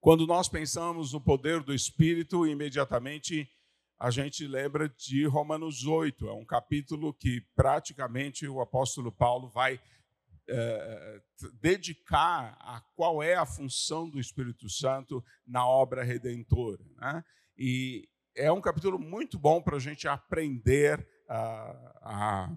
Quando nós pensamos no poder do Espírito, imediatamente a gente lembra de Romanos 8, é um capítulo que praticamente o apóstolo Paulo vai eh, dedicar a qual é a função do Espírito Santo na obra redentora. Né? E é um capítulo muito bom para a gente aprender a, a,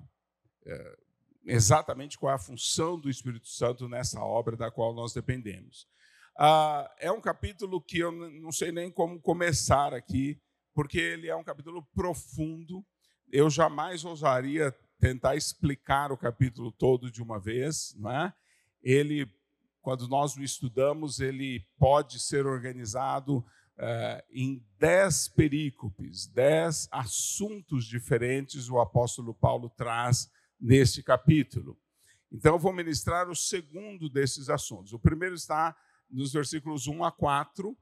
eh, exatamente qual é a função do Espírito Santo nessa obra da qual nós dependemos. Ah, é um capítulo que eu não sei nem como começar aqui, porque ele é um capítulo profundo. Eu jamais ousaria tentar explicar o capítulo todo de uma vez. Não é? Ele, quando nós o estudamos, ele pode ser organizado eh, em dez perícopes, dez assuntos diferentes o apóstolo Paulo traz neste capítulo. Então, eu vou ministrar o segundo desses assuntos. O primeiro está nos versículos 1 a 4,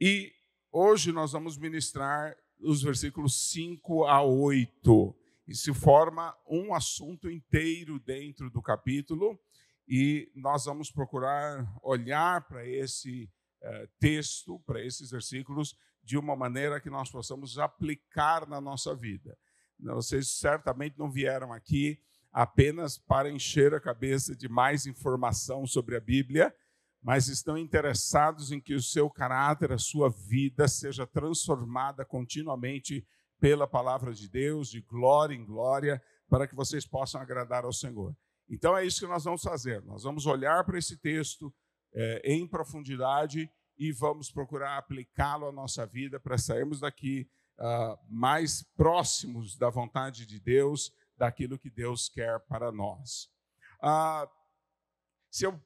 e hoje nós vamos ministrar os versículos 5 a 8. E se forma um assunto inteiro dentro do capítulo, e nós vamos procurar olhar para esse uh, texto, para esses versículos, de uma maneira que nós possamos aplicar na nossa vida. Vocês certamente não vieram aqui apenas para encher a cabeça de mais informação sobre a Bíblia, mas estão interessados em que o seu caráter, a sua vida seja transformada continuamente pela palavra de Deus, de glória em glória, para que vocês possam agradar ao Senhor. Então é isso que nós vamos fazer. Nós vamos olhar para esse texto é, em profundidade e vamos procurar aplicá-lo à nossa vida para sairmos daqui uh, mais próximos da vontade de Deus, daquilo que Deus quer para nós. Uh, se eu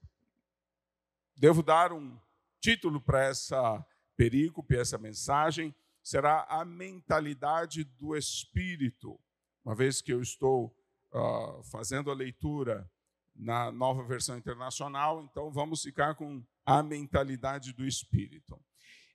devo dar um título para essa perícope, essa mensagem, será a mentalidade do Espírito. Uma vez que eu estou uh, fazendo a leitura na nova versão internacional, então vamos ficar com a mentalidade do Espírito.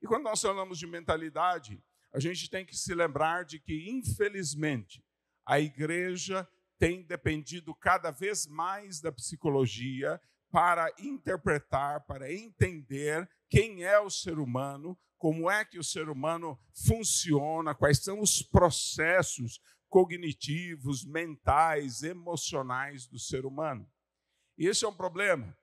E quando nós falamos de mentalidade, a gente tem que se lembrar de que, infelizmente, a igreja tem dependido cada vez mais da psicologia, para interpretar, para entender quem é o ser humano, como é que o ser humano funciona, quais são os processos cognitivos, mentais, emocionais do ser humano. E esse é um problema,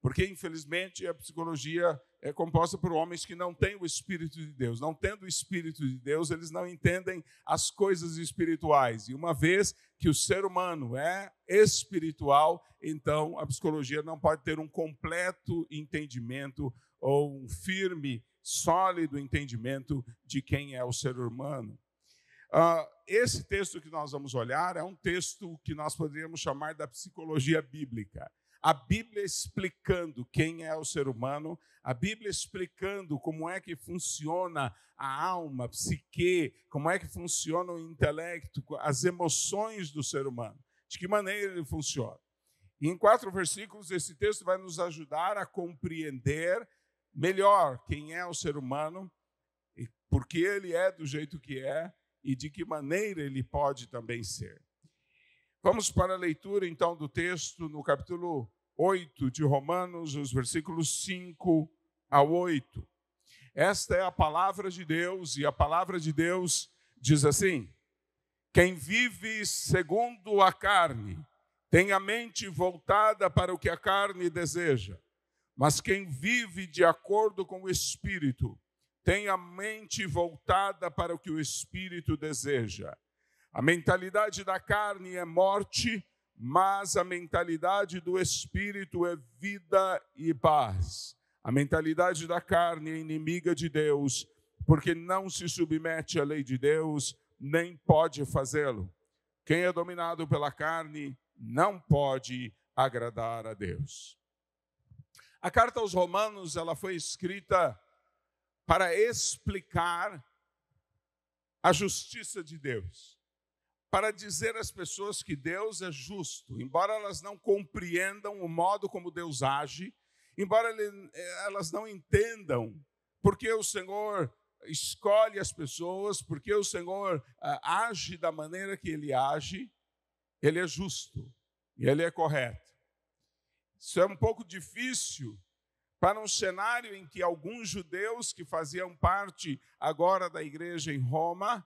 porque infelizmente a psicologia é composta por homens que não têm o Espírito de Deus. Não tendo o Espírito de Deus, eles não entendem as coisas espirituais. E uma vez que o ser humano é espiritual, então a psicologia não pode ter um completo entendimento ou um firme, sólido entendimento de quem é o ser humano. Uh, esse texto que nós vamos olhar é um texto que nós poderíamos chamar da psicologia bíblica a Bíblia explicando quem é o ser humano, a Bíblia explicando como é que funciona a alma, a psique, como é que funciona o intelecto, as emoções do ser humano, de que maneira ele funciona. E em quatro versículos, esse texto vai nos ajudar a compreender melhor quem é o ser humano, por que ele é do jeito que é e de que maneira ele pode também ser. Vamos para a leitura então do texto no capítulo 8 de Romanos, os versículos 5 a 8. Esta é a palavra de Deus, e a palavra de Deus diz assim: Quem vive segundo a carne tem a mente voltada para o que a carne deseja, mas quem vive de acordo com o Espírito tem a mente voltada para o que o Espírito deseja. A mentalidade da carne é morte, mas a mentalidade do espírito é vida e paz. A mentalidade da carne é inimiga de Deus, porque não se submete à lei de Deus, nem pode fazê-lo. Quem é dominado pela carne não pode agradar a Deus. A carta aos Romanos, ela foi escrita para explicar a justiça de Deus para dizer às pessoas que Deus é justo, embora elas não compreendam o modo como Deus age, embora eh, elas não entendam porque o Senhor escolhe as pessoas, porque o Senhor eh, age da maneira que ele age, ele é justo e ele é correto. Isso é um pouco difícil para um cenário em que alguns judeus que faziam parte agora da igreja em Roma,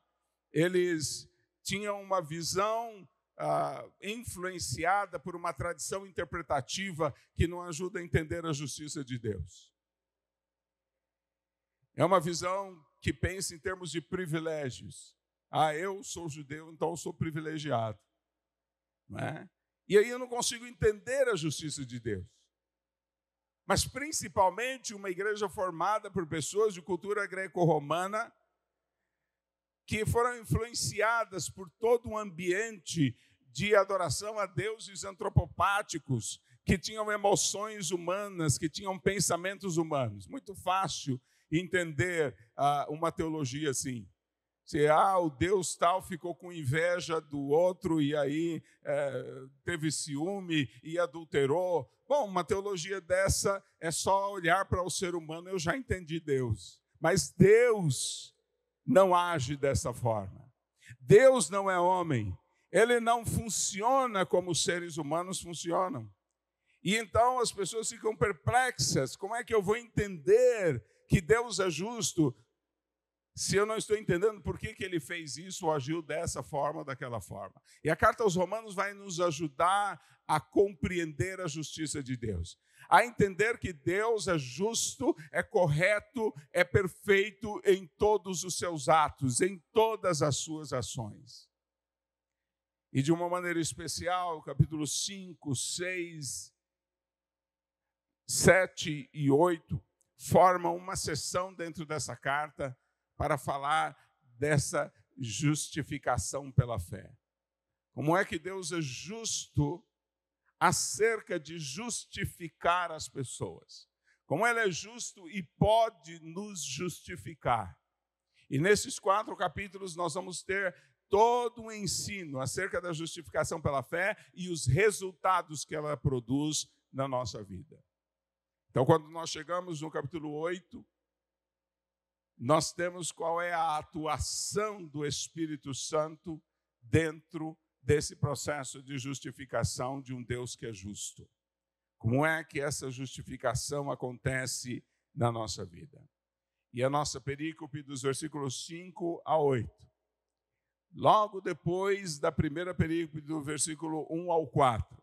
eles tinha uma visão ah, influenciada por uma tradição interpretativa que não ajuda a entender a justiça de Deus. É uma visão que pensa em termos de privilégios. Ah, eu sou judeu, então eu sou privilegiado. Não é? E aí eu não consigo entender a justiça de Deus. Mas principalmente uma igreja formada por pessoas de cultura greco-romana que foram influenciadas por todo um ambiente de adoração a deuses antropopáticos, que tinham emoções humanas, que tinham pensamentos humanos. Muito fácil entender ah, uma teologia assim. Se ah, o Deus tal ficou com inveja do outro e aí é, teve ciúme e adulterou. Bom, uma teologia dessa é só olhar para o ser humano, eu já entendi Deus. Mas Deus não age dessa forma. Deus não é homem, ele não funciona como os seres humanos funcionam. E então as pessoas ficam perplexas: como é que eu vou entender que Deus é justo se eu não estou entendendo por que, que ele fez isso ou agiu dessa forma ou daquela forma? E a carta aos Romanos vai nos ajudar a compreender a justiça de Deus a entender que Deus é justo, é correto, é perfeito em todos os seus atos, em todas as suas ações. E de uma maneira especial, capítulo 5, 6, 7 e 8 formam uma sessão dentro dessa carta para falar dessa justificação pela fé. Como é que Deus é justo acerca de justificar as pessoas. Como ele é justo e pode nos justificar. E nesses quatro capítulos nós vamos ter todo o um ensino acerca da justificação pela fé e os resultados que ela produz na nossa vida. Então, quando nós chegamos no capítulo 8, nós temos qual é a atuação do Espírito Santo dentro desse processo de justificação de um Deus que é justo. Como é que essa justificação acontece na nossa vida? E a nossa perícope dos versículos 5 a 8. Logo depois da primeira perícope do versículo 1 ao 4,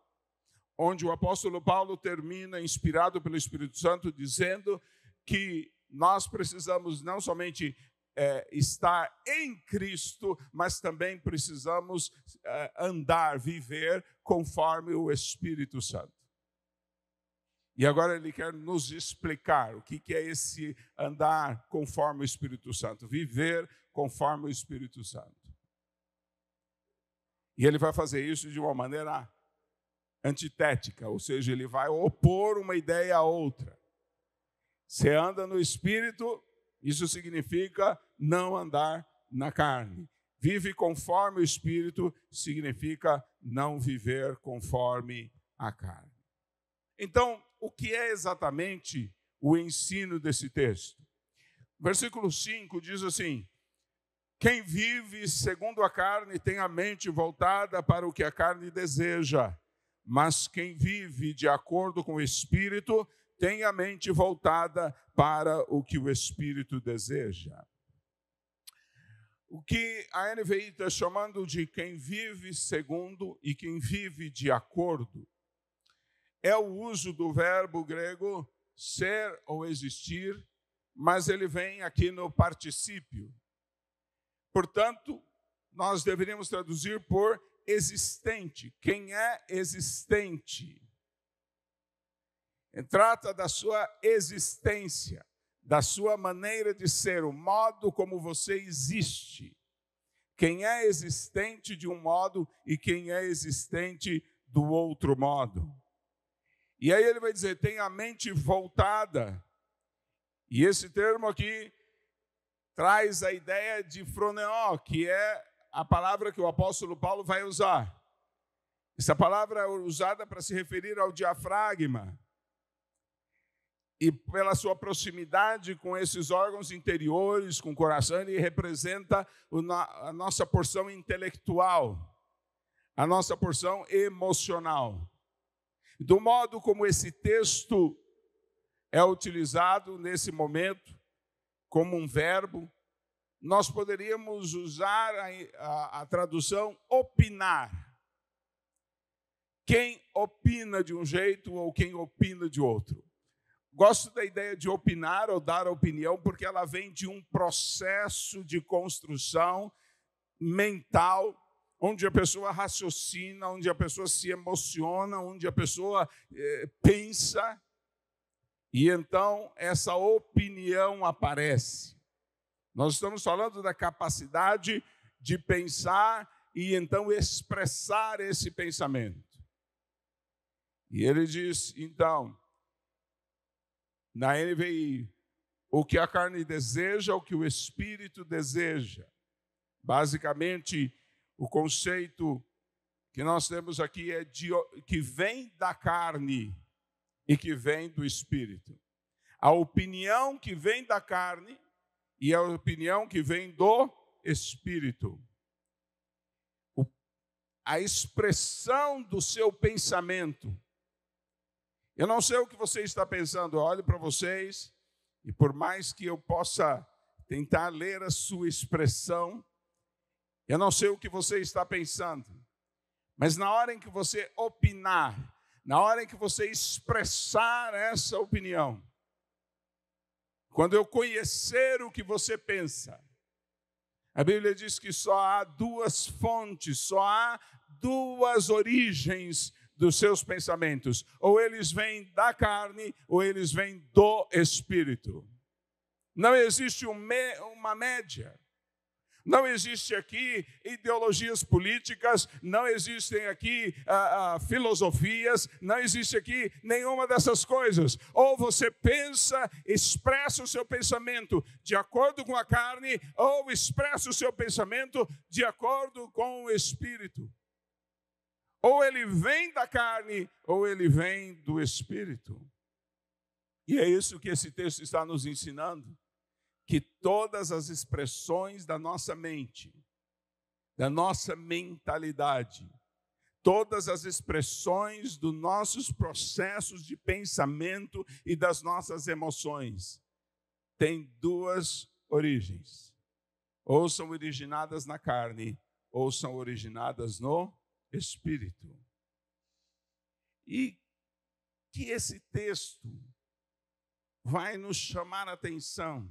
onde o apóstolo Paulo termina inspirado pelo Espírito Santo dizendo que nós precisamos não somente é, estar em Cristo, mas também precisamos é, andar, viver conforme o Espírito Santo. E agora ele quer nos explicar o que, que é esse andar conforme o Espírito Santo, viver conforme o Espírito Santo. E ele vai fazer isso de uma maneira antitética, ou seja, ele vai opor uma ideia à outra. Você anda no espírito, isso significa não andar na carne. Vive conforme o espírito significa não viver conforme a carne. Então, o que é exatamente o ensino desse texto? Versículo 5 diz assim: Quem vive segundo a carne tem a mente voltada para o que a carne deseja, mas quem vive de acordo com o espírito tem a mente voltada para o que o espírito deseja o que a NVI está chamando de quem vive segundo e quem vive de acordo, é o uso do verbo grego ser ou existir, mas ele vem aqui no particípio. Portanto, nós deveríamos traduzir por existente, quem é existente. Trata da sua existência da sua maneira de ser, o modo como você existe. Quem é existente de um modo e quem é existente do outro modo. E aí ele vai dizer: tem a mente voltada. E esse termo aqui traz a ideia de froneó, que é a palavra que o apóstolo Paulo vai usar. Essa palavra é usada para se referir ao diafragma, e pela sua proximidade com esses órgãos interiores, com o coração, ele representa a nossa porção intelectual, a nossa porção emocional. Do modo como esse texto é utilizado nesse momento, como um verbo, nós poderíamos usar a, a, a tradução opinar. Quem opina de um jeito ou quem opina de outro. Gosto da ideia de opinar ou dar opinião, porque ela vem de um processo de construção mental, onde a pessoa raciocina, onde a pessoa se emociona, onde a pessoa eh, pensa, e então essa opinião aparece. Nós estamos falando da capacidade de pensar e então expressar esse pensamento. E ele diz, então, na NVI. O que a carne deseja, é o que o espírito deseja. Basicamente, o conceito que nós temos aqui é de, que vem da carne e que vem do espírito. A opinião que vem da carne e a opinião que vem do espírito. O, a expressão do seu pensamento eu não sei o que você está pensando, eu olho para vocês e por mais que eu possa tentar ler a sua expressão, eu não sei o que você está pensando, mas na hora em que você opinar, na hora em que você expressar essa opinião, quando eu conhecer o que você pensa, a Bíblia diz que só há duas fontes, só há duas origens dos seus pensamentos. Ou eles vêm da carne, ou eles vêm do espírito. Não existe uma média. Não existe aqui ideologias políticas, não existem aqui ah, ah, filosofias, não existe aqui nenhuma dessas coisas. Ou você pensa, expressa o seu pensamento de acordo com a carne, ou expressa o seu pensamento de acordo com o espírito. Ou ele vem da carne, ou ele vem do espírito. E é isso que esse texto está nos ensinando: que todas as expressões da nossa mente, da nossa mentalidade, todas as expressões dos nossos processos de pensamento e das nossas emoções, têm duas origens: ou são originadas na carne, ou são originadas no Espírito. E que esse texto vai nos chamar a atenção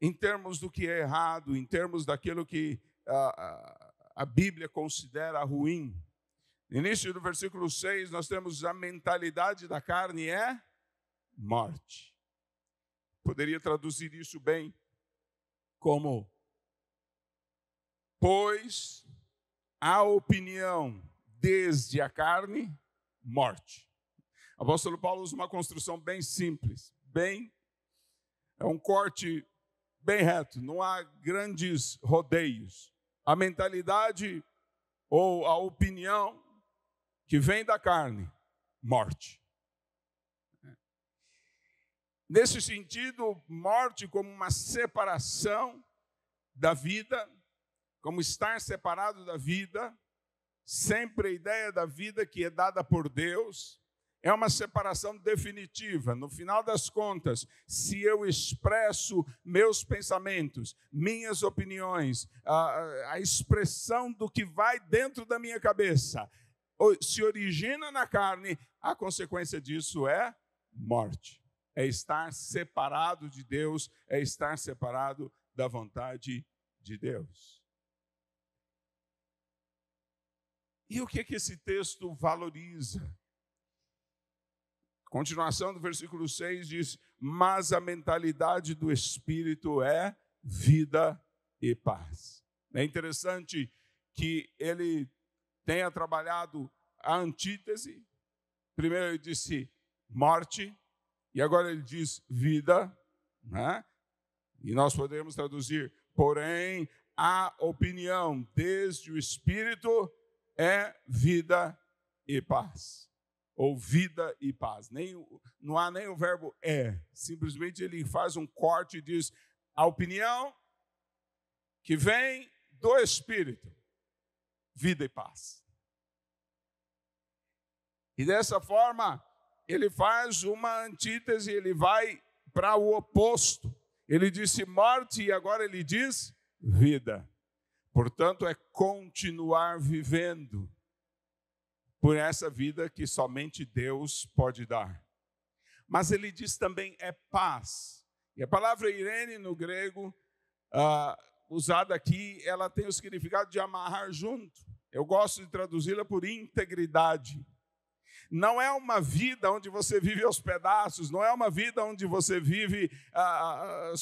em termos do que é errado, em termos daquilo que a, a, a Bíblia considera ruim. No início do versículo 6, nós temos a mentalidade da carne é morte. Poderia traduzir isso bem como: Pois a opinião desde a carne, morte. O apóstolo Paulo usa uma construção bem simples, bem é um corte bem reto, não há grandes rodeios. A mentalidade ou a opinião que vem da carne, morte. Nesse sentido, morte como uma separação da vida como estar separado da vida, sempre a ideia da vida que é dada por Deus, é uma separação definitiva. No final das contas, se eu expresso meus pensamentos, minhas opiniões, a, a, expressão do que vai dentro da minha cabeça se origina na carne, a consequência disso é morte. É estar separado de Deus, é estar separado da vontade de Deus. E o que é que esse texto valoriza? Continuação do versículo 6 diz: Mas a mentalidade do espírito é vida e paz. É interessante que ele tenha trabalhado a antítese. Primeiro ele disse morte, e agora ele diz vida, né? E nós podemos traduzir, porém, a opinião desde o espírito é vida e paz. Ou vida e paz. Nem, não há nem o verbo é. Simplesmente ele faz um corte e diz: a opinião que vem do Espírito, vida e paz. E dessa forma, ele faz uma antítese, ele vai para o oposto. Ele disse morte e agora ele diz vida. Portanto, é continuar vivendo por essa vida que somente Deus pode dar. Mas ele diz também é paz. E a palavra Irene no grego, uh, usada aqui, ela tem o significado de amarrar junto. Eu gosto de traduzi-la por integridade. Não é uma vida onde você vive aos pedaços, não é uma vida onde você vive ah, ah, ah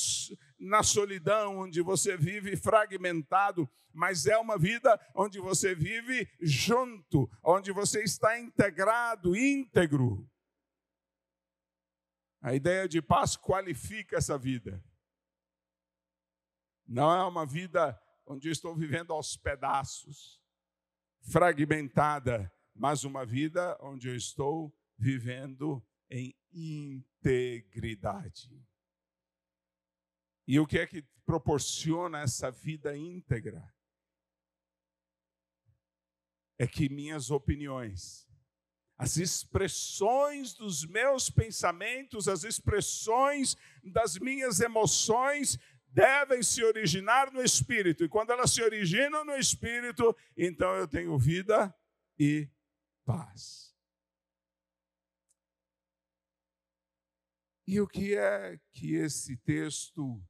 na solidão, onde você vive fragmentado, mas é uma vida onde você vive junto, onde você está integrado, íntegro. A ideia de paz qualifica essa vida. Não é uma vida onde eu estou vivendo aos pedaços, fragmentada, mas uma vida onde eu estou vivendo em integridade. E o que é que proporciona essa vida íntegra? É que minhas opiniões, as expressões dos meus pensamentos, as expressões das minhas emoções devem se originar no espírito. E quando elas se originam no espírito, então eu tenho vida e paz. E o que é que esse texto,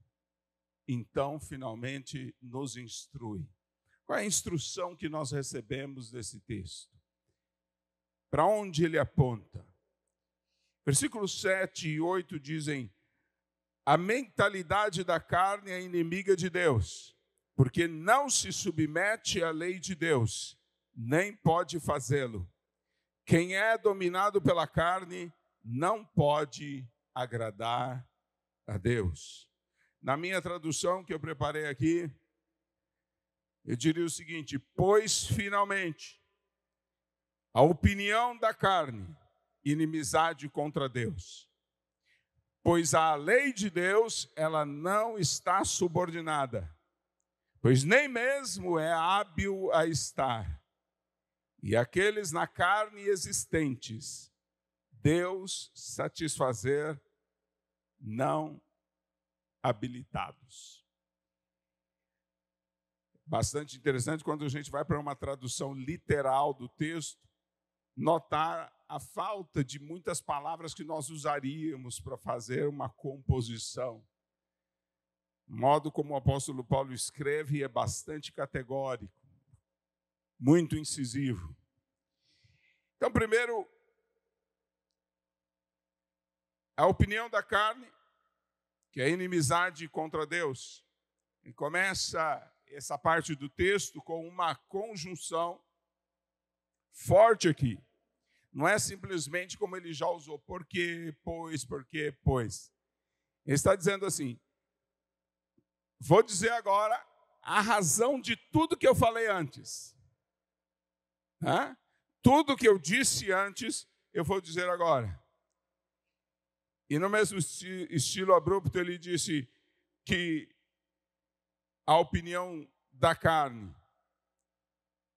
então, finalmente nos instrui? Qual é a instrução que nós recebemos desse texto? Para onde ele aponta? Versículos 7 e 8 dizem: A mentalidade da carne é inimiga de Deus, porque não se submete à lei de Deus, nem pode fazê-lo. Quem é dominado pela carne não pode agradar a Deus. Na minha tradução que eu preparei aqui, eu diria o seguinte: pois finalmente a opinião da carne, inimizade contra Deus. Pois a lei de Deus, ela não está subordinada, pois nem mesmo é hábil a estar e aqueles na carne existentes, Deus satisfazer não habilitados. Bastante interessante quando a gente vai para uma tradução literal do texto, notar a falta de muitas palavras que nós usaríamos para fazer uma composição. O modo como o apóstolo Paulo escreve é bastante categórico muito incisivo. Então, primeiro, a opinião da carne, que é inimizade contra Deus. E começa essa parte do texto com uma conjunção forte aqui. Não é simplesmente como ele já usou, porque, pois, porque, pois. Ele está dizendo assim: vou dizer agora a razão de tudo que eu falei antes. Hã? Tudo que eu disse antes, eu vou dizer agora. E no mesmo estilo abrupto, ele disse que a opinião da carne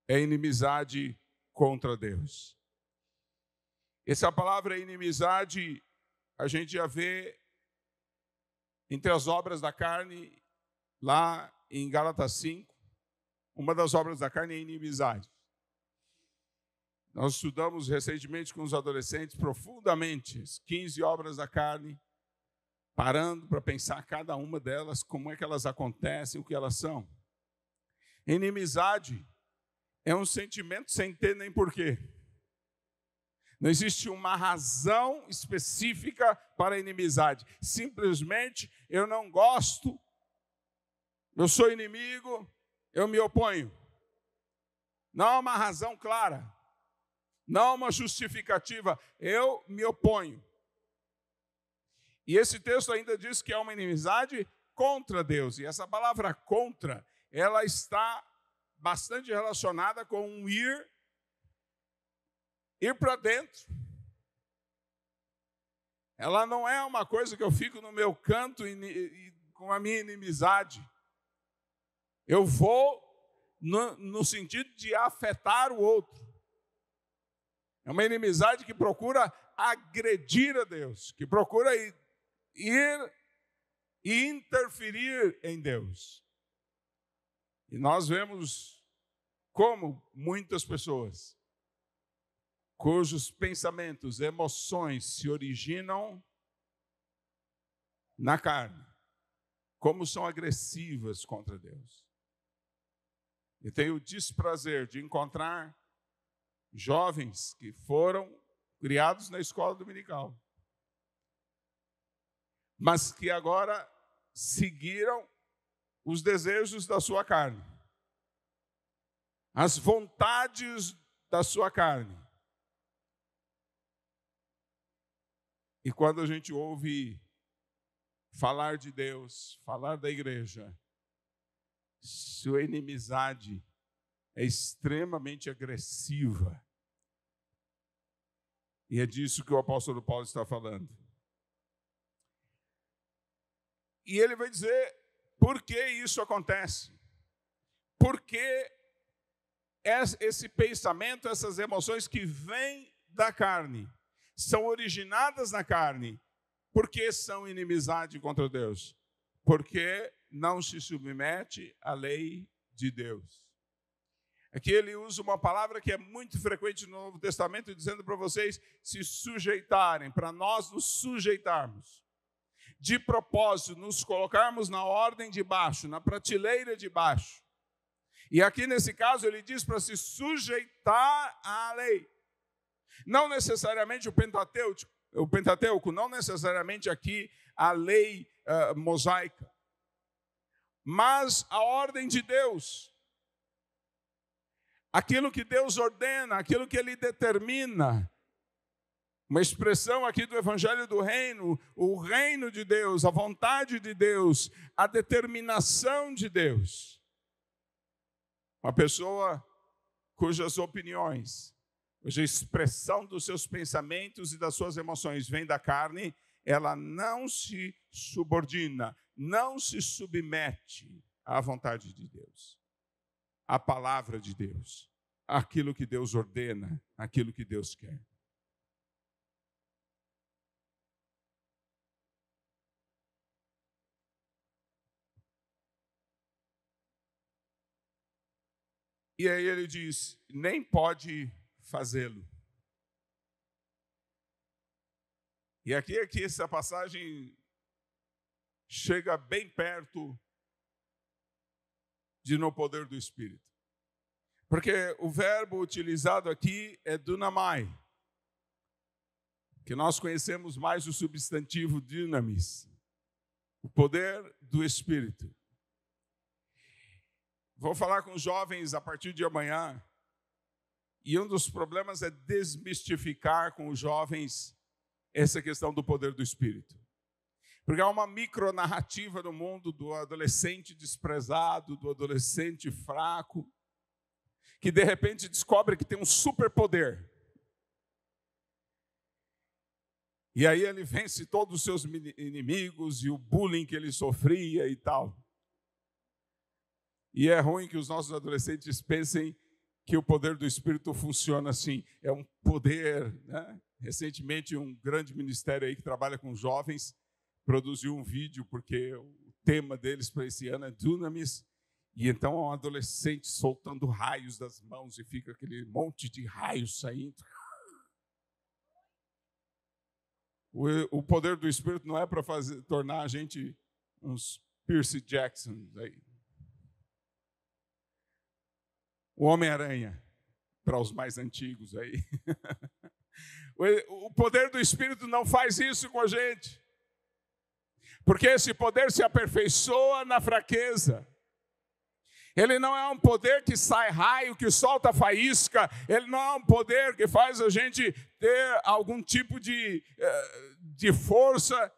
é inimizade contra Deus. Essa palavra inimizade a gente já vê entre as obras da carne, lá em Gálatas 5, uma das obras da carne é inimizade. Nós estudamos recentemente com os adolescentes profundamente as 15 obras da carne, parando para pensar cada uma delas, como é que elas acontecem, o que elas são. Inimizade é um sentimento sem ter nem porquê. Não existe uma razão específica para a inimizade. Simplesmente eu não gosto, eu sou inimigo, eu me oponho. Não há uma razão clara. Não uma justificativa. Eu me oponho. E esse texto ainda diz que é uma inimizade contra Deus. E essa palavra contra, ela está bastante relacionada com um ir ir para dentro. Ela não é uma coisa que eu fico no meu canto e, e, com a minha inimizade. Eu vou no, no sentido de afetar o outro. É uma inimizade que procura agredir a Deus, que procura ir e interferir em Deus. E nós vemos como muitas pessoas cujos pensamentos, emoções se originam na carne, como são agressivas contra Deus. E tenho o desprazer de encontrar jovens que foram criados na escola dominical, mas que agora seguiram os desejos da sua carne, as vontades da sua carne. E quando a gente ouve falar de Deus, falar da igreja, sua inimizade é extremamente agressiva. E é disso que o apóstolo Paulo está falando. E ele vai dizer por que isso acontece. Por que esse pensamento, essas emoções que vêm da carne, são originadas na carne, porque são inimizade contra Deus? Porque não se submete à lei de Deus. É que ele usa uma palavra que é muito frequente no Novo Testamento, dizendo para vocês se sujeitarem, para nós nos sujeitarmos. De propósito, nos colocarmos na ordem de baixo, na prateleira de baixo. E aqui nesse caso ele diz para se sujeitar à lei. Não necessariamente o Pentateuco, o Pentateuco não necessariamente aqui a lei uh, mosaica, mas a ordem de Deus aquilo que Deus ordena, aquilo que Ele determina. Uma expressão aqui do Evangelho do Reino, o reino de Deus, a vontade de Deus, a determinação de Deus. Uma pessoa cujas opiniões, cuja expressão dos seus pensamentos e das suas emoções vem da carne, ela não se subordina, não se submete à vontade de Deus a palavra de Deus, aquilo que Deus ordena, aquilo que Deus quer. E aí ele diz: nem pode fazê-lo. E aqui é que essa passagem chega bem perto de no poder do Espírito. Porque o verbo utilizado aqui é dunamai, que nós conhecemos mais o substantivo dynamis, o poder do Espírito. Vou falar com os jovens a partir de amanhã, e um dos problemas é desmistificar com os jovens essa questão do poder do Espírito. Porque há uma micronarrativa no mundo do adolescente desprezado, do adolescente fraco, que de repente descobre que tem um superpoder. E aí ele vence todos os seus inimigos e o bullying que ele sofria e tal. E é ruim que os nossos adolescentes pensem que o poder do Espírito funciona assim. É um poder. Né? Recentemente, um grande ministério aí que trabalha com jovens produziu um vídeo, porque o tema deles para esse ano é Dunamis, e então é um adolescente soltando raios das mãos e fica aquele monte de raios saindo. O, poder do Espírito não é para tornar a gente uns Percy Jacksons aí. O Homem-Aranha, para os mais antigos aí. o poder do Espírito não faz isso com a gente. Porque esse poder se aperfeiçoa na fraqueza. Ele não é um poder que sai raio, que solta faísca. Ele não é um poder que faz a gente ter algum tipo de, eh, de força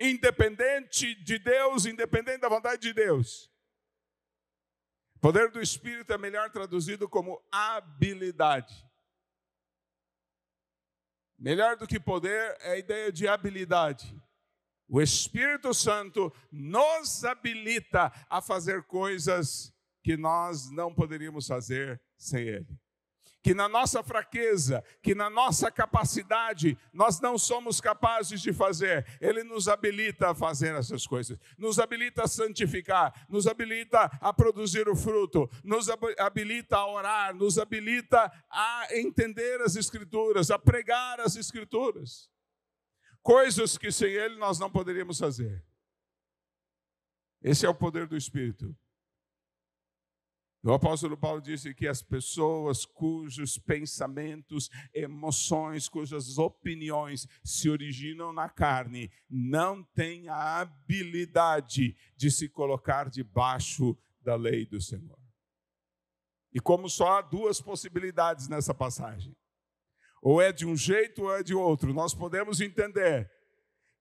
independente de Deus, independente da vontade de Deus. O poder do Espírito é melhor traduzido como habilidade. Melhor do que poder é a ideia de habilidade. O Espírito Santo nos habilita a fazer coisas que nós não poderíamos fazer sem Ele. Que na nossa fraqueza, que na nossa capacidade, nós não somos capazes de fazer. Ele nos habilita a fazer essas coisas, nos habilita a santificar, nos habilita a produzir o fruto, nos habilita a orar, nos habilita a entender as Escrituras, a pregar as Escrituras coisas que sem Ele nós não poderíamos fazer. Esse é o poder do Espírito. O apóstolo Paulo disse que as pessoas cujos pensamentos, emoções, cujas opiniões se originam na carne, não têm a habilidade de se colocar debaixo da lei do Senhor. E como só há duas possibilidades nessa passagem: ou é de um jeito ou é de outro. Nós podemos entender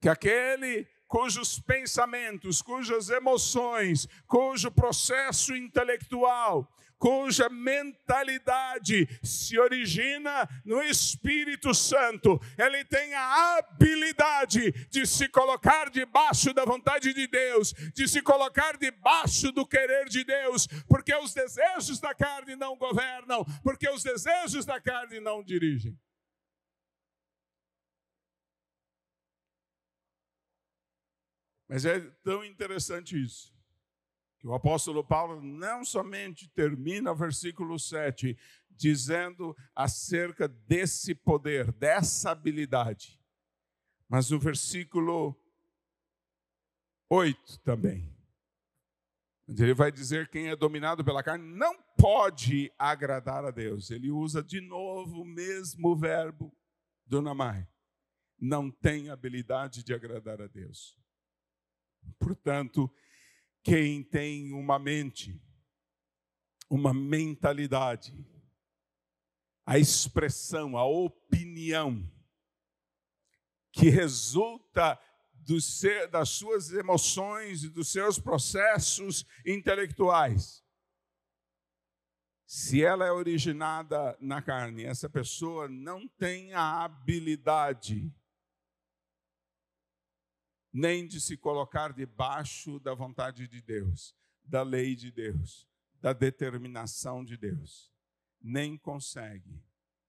que aquele cujos pensamentos, cujas emoções, cujo processo intelectual, cuja mentalidade se origina no Espírito Santo, ele tem a habilidade de se colocar debaixo da vontade de Deus, de se colocar debaixo do querer de Deus, porque os desejos da carne não governam, porque os desejos da carne não dirigem. Mas é tão interessante isso, que o apóstolo Paulo não somente termina o versículo 7 dizendo acerca desse poder, dessa habilidade, mas o versículo 8 também. Ele vai dizer quem é dominado pela carne não pode agradar a Deus. Ele usa de novo o mesmo verbo do Namai. Não tem habilidade de agradar a Deus. Portanto, quem tem uma mente, uma mentalidade, a expressão, a opinião que resulta ser, das suas emoções e dos seus processos intelectuais, se ela é originada na carne, essa pessoa não tem a habilidade nem de se colocar debaixo da vontade de Deus, da lei de Deus, da determinação de Deus. Nem consegue,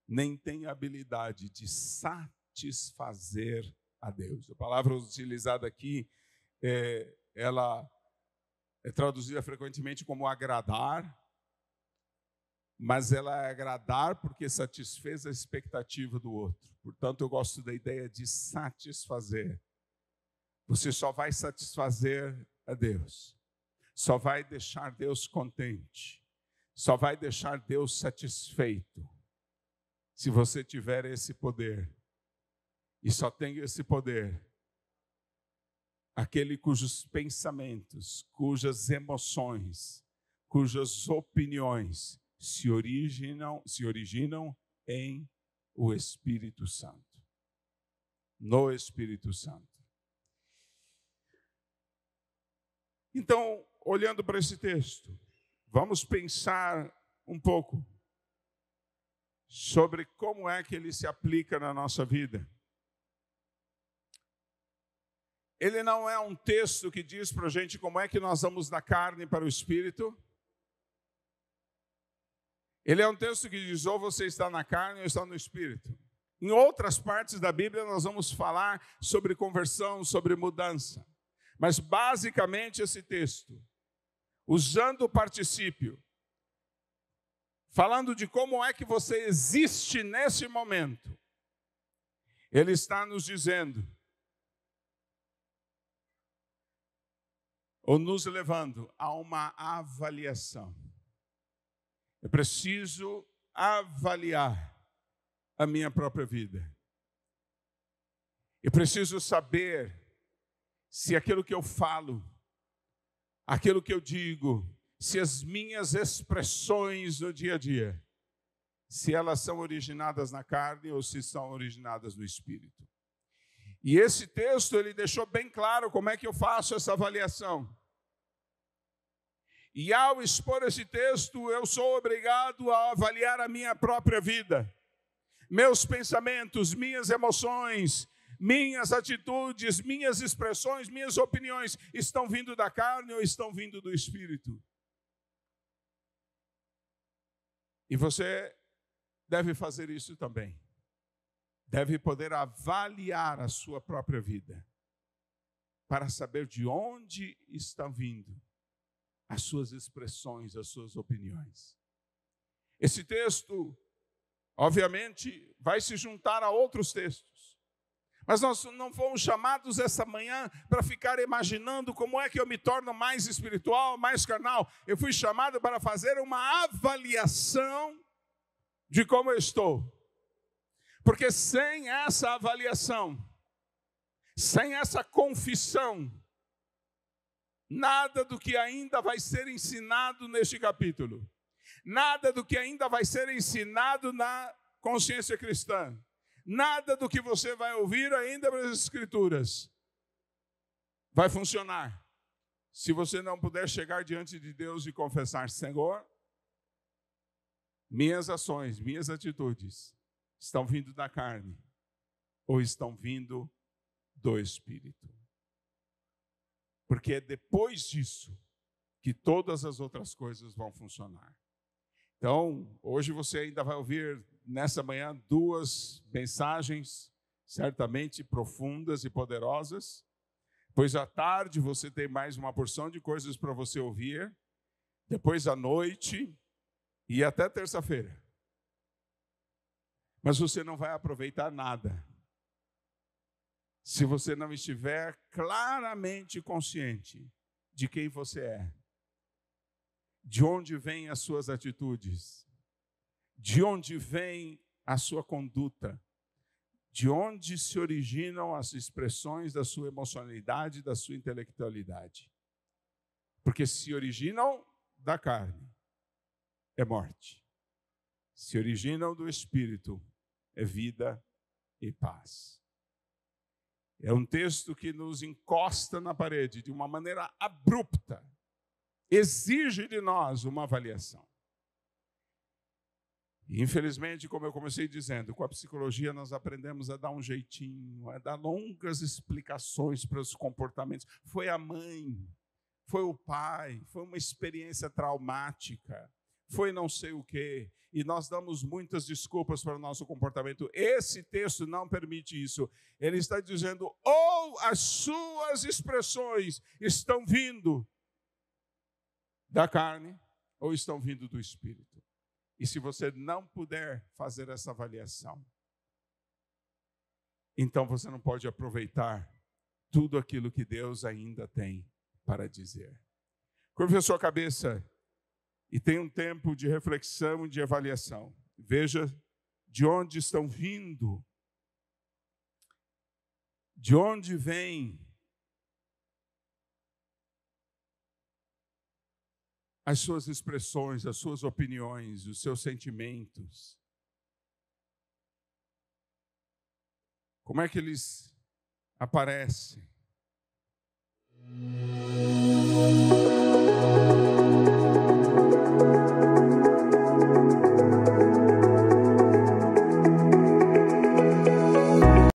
nem tem habilidade de satisfazer a Deus. A palavra utilizada aqui, é, ela é traduzida frequentemente como agradar, mas ela é agradar porque satisfez a expectativa do outro. Portanto, eu gosto da ideia de satisfazer você só vai satisfazer a Deus, só vai deixar Deus contente, só vai deixar Deus satisfeito, se você tiver esse poder. E só tem esse poder aquele cujos pensamentos, cujas emoções, cujas opiniões se originam, se originam em o Espírito Santo. No Espírito Santo. Então, olhando para esse texto, vamos pensar um pouco sobre como é que ele se aplica na nossa vida. Ele não é um texto que diz para a gente como é que nós vamos da carne para o espírito. Ele é um texto que diz: ou você está na carne ou está no espírito. Em outras partes da Bíblia, nós vamos falar sobre conversão, sobre mudança. Mas basicamente esse texto, usando o particípio, falando de como é que você existe nesse momento, ele está nos dizendo, ou nos levando a uma avaliação. Eu preciso avaliar a minha própria vida. Eu preciso saber se aquilo que eu falo, aquilo que eu digo, se as minhas expressões no dia a dia, se elas são originadas na carne ou se são originadas no espírito. E esse texto ele deixou bem claro como é que eu faço essa avaliação. E ao expor esse texto, eu sou obrigado a avaliar a minha própria vida, meus pensamentos, minhas emoções, minhas atitudes, minhas expressões, minhas opiniões estão vindo da carne ou estão vindo do espírito? E você deve fazer isso também. Deve poder avaliar a sua própria vida para saber de onde estão vindo as suas expressões, as suas opiniões. Esse texto, obviamente, vai se juntar a outros textos mas nós não fomos chamados essa manhã para ficar imaginando como é que eu me torno mais espiritual, mais carnal. Eu fui chamado para fazer uma avaliação de como eu estou. Porque sem essa avaliação, sem essa confissão, nada do que ainda vai ser ensinado neste capítulo, nada do que ainda vai ser ensinado na consciência cristã, Nada do que você vai ouvir ainda nas Escrituras vai funcionar se você não puder chegar diante de Deus e confessar: Senhor, minhas ações, minhas atitudes estão vindo da carne ou estão vindo do Espírito. Porque é depois disso que todas as outras coisas vão funcionar. Então, hoje você ainda vai ouvir nessa manhã duas mensagens certamente profundas e poderosas, pois à tarde você tem mais uma porção de coisas para você ouvir, depois à noite e até terça-feira. Mas você não vai aproveitar nada se você não estiver claramente consciente de quem você é, de onde vêm as suas atitudes de onde vem a sua conduta, de onde se originam as expressões da sua emocionalidade, da sua intelectualidade. Porque se originam da carne, é morte. Se originam do espírito, é vida e paz. É um texto que nos encosta na parede de uma maneira abrupta, exige de nós uma avaliação. Infelizmente, como eu comecei dizendo, com a psicologia nós aprendemos a dar um jeitinho, a dar longas explicações para os comportamentos. Foi a mãe, foi o pai, foi uma experiência traumática, foi não sei o quê. E nós damos muitas desculpas para o nosso comportamento. Esse texto não permite isso. Ele está dizendo: ou as suas expressões estão vindo da carne, ou estão vindo do espírito. E se você não puder fazer essa avaliação, então você não pode aproveitar tudo aquilo que Deus ainda tem para dizer. Curve a sua cabeça e tenha um tempo de reflexão e de avaliação. Veja de onde estão vindo, de onde vem as suas expressões, as suas opiniões, os seus sentimentos. Como é que eles aparecem?